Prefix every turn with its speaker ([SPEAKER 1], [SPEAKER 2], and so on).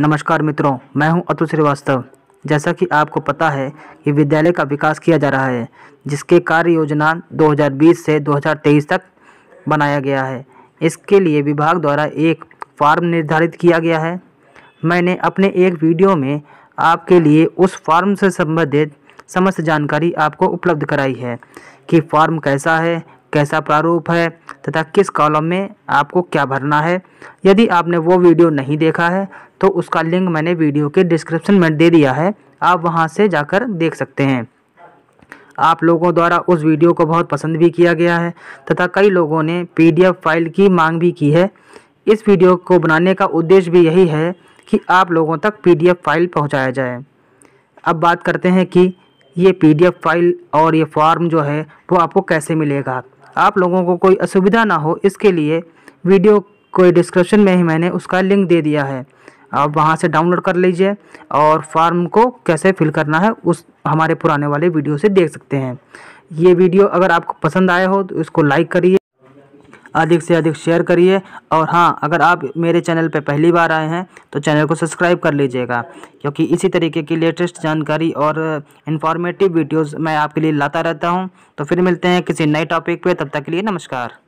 [SPEAKER 1] नमस्कार मित्रों मैं हूं अतुल श्रीवास्तव जैसा कि आपको पता है कि विद्यालय का विकास किया जा रहा है जिसके कार्य योजना 2020 से 2023 तक बनाया गया है इसके लिए विभाग द्वारा एक फार्म निर्धारित किया गया है मैंने अपने एक वीडियो में आपके लिए उस फार्म से संबंधित समस्त जानकारी आपको उपलब्ध कराई है कि फार्म कैसा है कैसा प्रारूप है तथा किस कॉलम में आपको क्या भरना है यदि आपने वो वीडियो नहीं देखा है तो उसका लिंक मैंने वीडियो के डिस्क्रिप्शन में दे दिया है आप वहाँ से जाकर देख सकते हैं आप लोगों द्वारा उस वीडियो को बहुत पसंद भी किया गया है तथा कई लोगों ने पी फाइल की मांग भी की है इस वीडियो को बनाने का उद्देश्य भी यही है कि आप लोगों तक पी फाइल पहुँचाया जाए अब बात करते हैं कि ये पीडीएफ फाइल और ये फॉर्म जो है वो आपको कैसे मिलेगा आप लोगों को कोई असुविधा ना हो इसके लिए वीडियो को डिस्क्रिप्शन में ही मैंने उसका लिंक दे दिया है आप वहाँ से डाउनलोड कर लीजिए और फॉर्म को कैसे फिल करना है उस हमारे पुराने वाले वीडियो से देख सकते हैं ये वीडियो अगर आपको पसंद आया हो तो इसको लाइक करिए अधिक से अधिक शेयर करिए और हाँ अगर आप मेरे चैनल पर पहली बार आए हैं तो चैनल को सब्सक्राइब कर लीजिएगा क्योंकि इसी तरीके की लेटेस्ट जानकारी और इन्फॉर्मेटिव वीडियोज़ मैं आपके लिए लाता रहता हूँ तो फिर मिलते हैं किसी नए टॉपिक पर तब तक के लिए नमस्कार